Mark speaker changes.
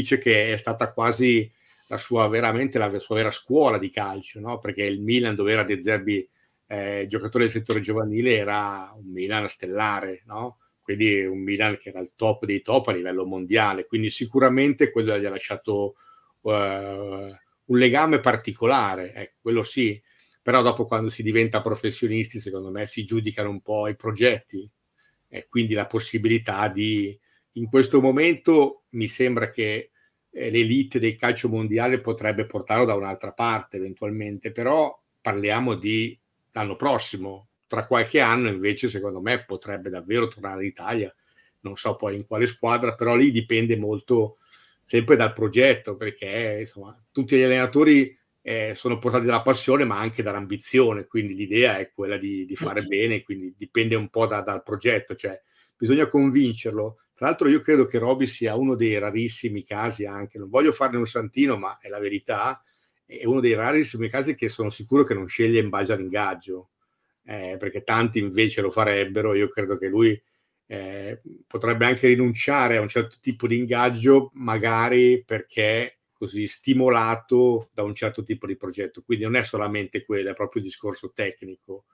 Speaker 1: dice che è stata quasi la sua, la sua vera scuola di calcio, no? perché il Milan dove era De Zerbi eh, giocatore del settore giovanile era un Milan stellare, no? quindi un Milan che era il top dei top a livello mondiale, quindi sicuramente quello gli ha lasciato uh, un legame particolare, ecco, quello sì, però dopo quando si diventa professionisti secondo me si giudicano un po' i progetti e quindi la possibilità di in questo momento mi sembra che eh, l'elite del calcio mondiale potrebbe portarlo da un'altra parte eventualmente, però parliamo di l'anno prossimo, tra qualche anno invece secondo me potrebbe davvero tornare in Italia, non so poi in quale squadra, però lì dipende molto sempre dal progetto, perché insomma, tutti gli allenatori eh, sono portati dalla passione ma anche dall'ambizione, quindi l'idea è quella di, di fare bene, quindi dipende un po' da, dal progetto, cioè bisogna convincerlo tra l'altro io credo che Roby sia uno dei rarissimi casi anche, non voglio farne un santino, ma è la verità, è uno dei rarissimi casi che sono sicuro che non sceglie in base all'ingaggio, eh, perché tanti invece lo farebbero, io credo che lui eh, potrebbe anche rinunciare a un certo tipo di ingaggio, magari perché così stimolato da un certo tipo di progetto, quindi non è solamente quello, è proprio il discorso tecnico